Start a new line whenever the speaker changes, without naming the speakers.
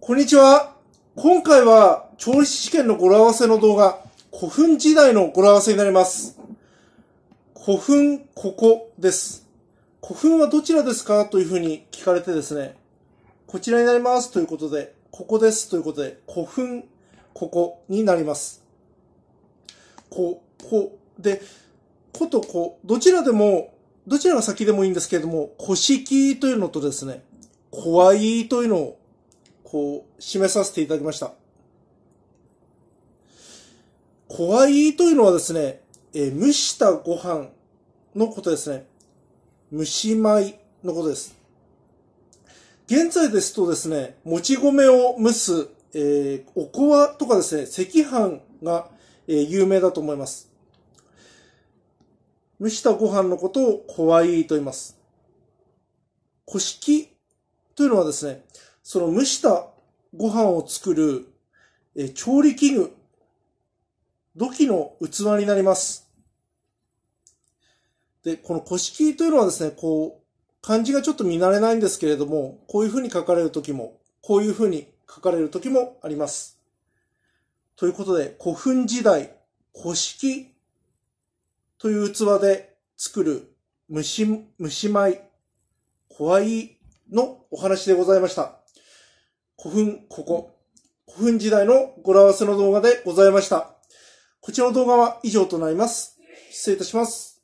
こんにちは。今回は調理師試験の語呂合わせの動画、古墳時代の語呂合わせになります。古墳、ここです。古墳はどちらですかというふうに聞かれてですね、こちらになりますということで、ここですということで、古墳、ここになります。こ、こ、で、ことこ、どちらでも、どちらが先でもいいんですけれども、古式というのとですね、怖いというのをこう、示させていただきました。怖いというのはですね、えー、蒸したご飯のことですね。蒸し米のことです。現在ですとですね、もち米を蒸す、えー、おこわとかですね、赤飯が、えー、有名だと思います。蒸したご飯のことを怖いと言います。古式というのはですね、その蒸したご飯を作る、え調理器具、土器の器になります。で、この古式というのはですね、こう、漢字がちょっと見慣れないんですけれども、こういうふうに書かれる時も、こういうふうに書かれる時もあります。ということで、古墳時代、古式という器で作る蒸し、蒸し米、怖いのお話でございました。古墳、ここ。古墳時代の語呂合わせの動画でございました。こちらの動画は以上となります。失礼いたします。